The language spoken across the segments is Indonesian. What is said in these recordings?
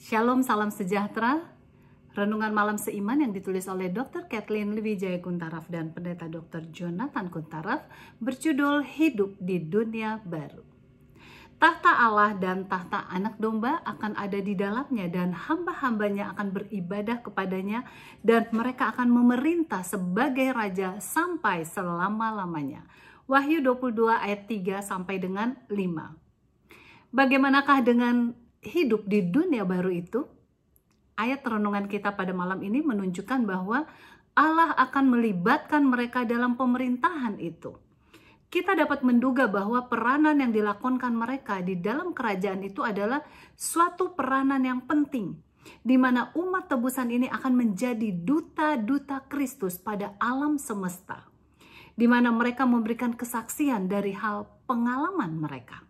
Shalom, salam sejahtera. Renungan malam seiman yang ditulis oleh Dr. Kathleen Wijaya Kuntaraf dan Pendeta Dr. Jonathan Kuntaraf berjudul Hidup di Dunia Baru. Tahta Allah dan tahta anak domba akan ada di dalamnya dan hamba-hambanya akan beribadah kepadanya dan mereka akan memerintah sebagai raja sampai selama-lamanya. Wahyu 22 ayat 3 sampai dengan 5. Bagaimanakah dengan hidup di dunia baru itu, ayat renungan kita pada malam ini menunjukkan bahwa Allah akan melibatkan mereka dalam pemerintahan itu. Kita dapat menduga bahwa peranan yang dilakukan mereka di dalam kerajaan itu adalah suatu peranan yang penting, di mana umat tebusan ini akan menjadi duta-duta Kristus pada alam semesta, di mana mereka memberikan kesaksian dari hal pengalaman mereka.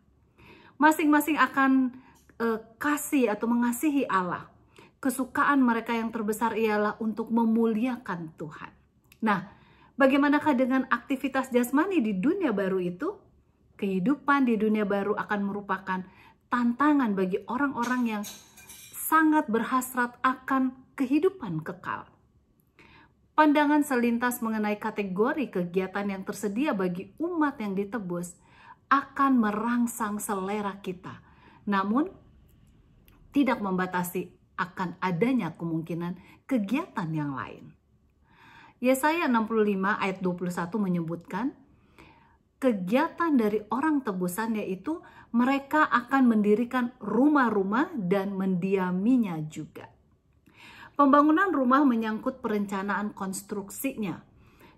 Masing-masing akan uh, kasih atau mengasihi Allah. Kesukaan mereka yang terbesar ialah untuk memuliakan Tuhan. Nah, bagaimanakah dengan aktivitas jasmani di dunia baru itu? Kehidupan di dunia baru akan merupakan tantangan bagi orang-orang yang sangat berhasrat akan kehidupan kekal. Pandangan selintas mengenai kategori kegiatan yang tersedia bagi umat yang ditebus akan merangsang selera kita. Namun, tidak membatasi akan adanya kemungkinan kegiatan yang lain. Yesaya 65 ayat 21 menyebutkan, kegiatan dari orang tebusan yaitu mereka akan mendirikan rumah-rumah dan mendiaminya juga. Pembangunan rumah menyangkut perencanaan konstruksinya,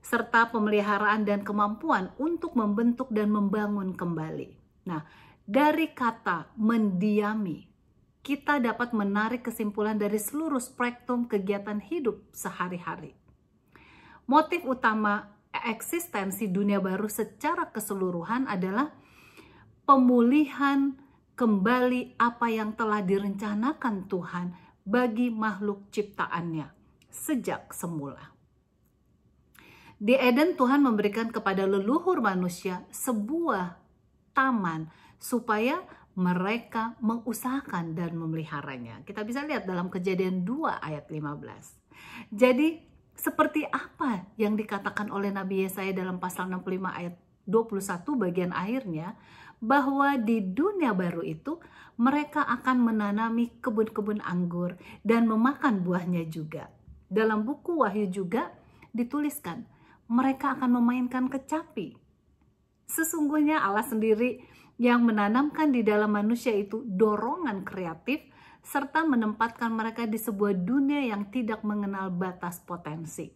serta pemeliharaan dan kemampuan untuk membentuk dan membangun kembali. Nah, dari kata mendiami kita dapat menarik kesimpulan dari seluruh spektrum kegiatan hidup sehari-hari. Motif utama eksistensi dunia baru secara keseluruhan adalah pemulihan kembali apa yang telah direncanakan Tuhan bagi makhluk ciptaannya sejak semula. Di Eden Tuhan memberikan kepada leluhur manusia sebuah taman supaya mereka mengusahakan dan memeliharanya. Kita bisa lihat dalam kejadian 2 ayat 15. Jadi seperti apa yang dikatakan oleh Nabi Yesaya dalam pasal 65 ayat 21 bagian akhirnya bahwa di dunia baru itu mereka akan menanami kebun-kebun anggur dan memakan buahnya juga. Dalam buku Wahyu juga dituliskan mereka akan memainkan kecapi. Sesungguhnya Allah sendiri yang menanamkan di dalam manusia itu dorongan kreatif serta menempatkan mereka di sebuah dunia yang tidak mengenal batas potensi.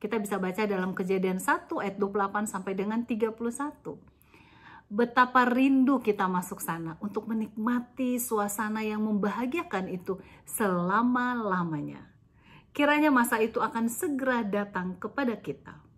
Kita bisa baca dalam kejadian 1 ayat 28 sampai dengan 31. Betapa rindu kita masuk sana untuk menikmati suasana yang membahagiakan itu selama-lamanya. Kiranya masa itu akan segera datang kepada kita.